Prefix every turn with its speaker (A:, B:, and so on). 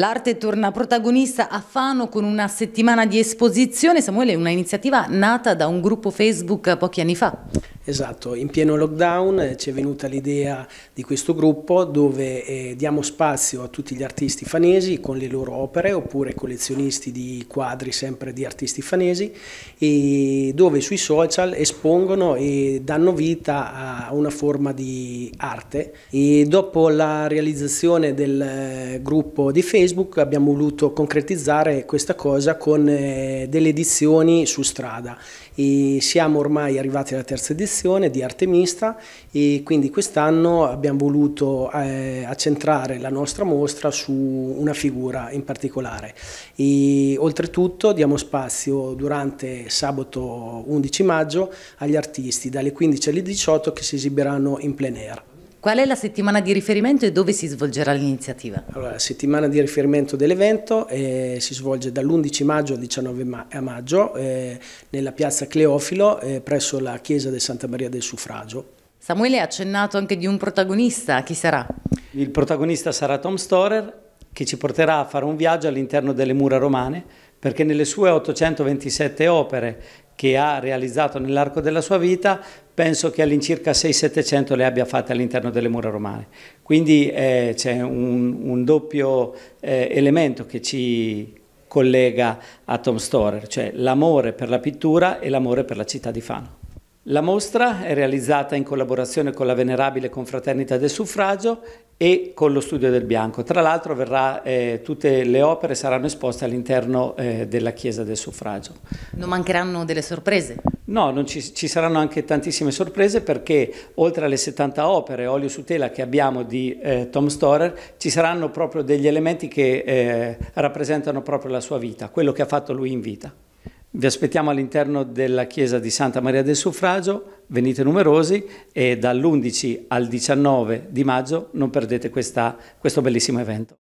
A: L'arte torna protagonista a Fano con una settimana di esposizione. Samuele è iniziativa nata da un gruppo Facebook pochi anni fa.
B: Esatto, in pieno lockdown eh, ci è venuta l'idea di questo gruppo dove eh, diamo spazio a tutti gli artisti fanesi con le loro opere oppure collezionisti di quadri sempre di artisti fanesi e dove sui social espongono e danno vita a una forma di arte e dopo la realizzazione del eh, gruppo di Facebook abbiamo voluto concretizzare questa cosa con eh, delle edizioni su strada e siamo ormai arrivati alla terza edizione formazione di artemista e quindi quest'anno abbiamo voluto eh, accentrare la nostra mostra su una figura in particolare. E, oltretutto diamo spazio durante sabato 11 maggio agli artisti dalle 15 alle 18 che si esibiranno in plein air.
A: Qual è la settimana di riferimento e dove si svolgerà l'iniziativa?
B: Allora, la settimana di riferimento dell'evento eh, si svolge dall'11 maggio al 19 ma maggio eh, nella piazza Cleofilo eh, presso la chiesa di Santa Maria del Suffragio.
A: Samuele ha accennato anche di un protagonista, chi sarà? Il protagonista
B: sarà Tom Storer
C: che ci porterà a fare un viaggio all'interno delle mura romane perché nelle sue 827 opere che ha realizzato nell'arco della sua vita penso che all'incirca 600-700 le abbia fatte all'interno delle mura romane. Quindi eh, c'è un, un, doppio eh, elemento che ci collega a Tom Storer, cioè l'amore per la pittura e l'amore per la città di Fano. La mostra è realizzata in collaborazione con la Venerabile Confraternita del Suffragio e con lo Studio del Bianco. Tra l'altro eh, tutte le opere saranno esposte all'interno eh, della Chiesa del Suffragio.
A: Non mancheranno delle sorprese?
C: No, ci, ci, saranno anche tantissime sorprese perché oltre alle 70 opere olio su tela che abbiamo di eh, Tom Storer ci saranno proprio degli elementi che eh, rappresentano proprio la sua vita, quello che ha fatto lui in vita. Vi aspettiamo all'interno della chiesa di Santa Maria del Suffragio, venite numerosi e dall'11 al 19 di maggio non perdete questa, questo bellissimo evento.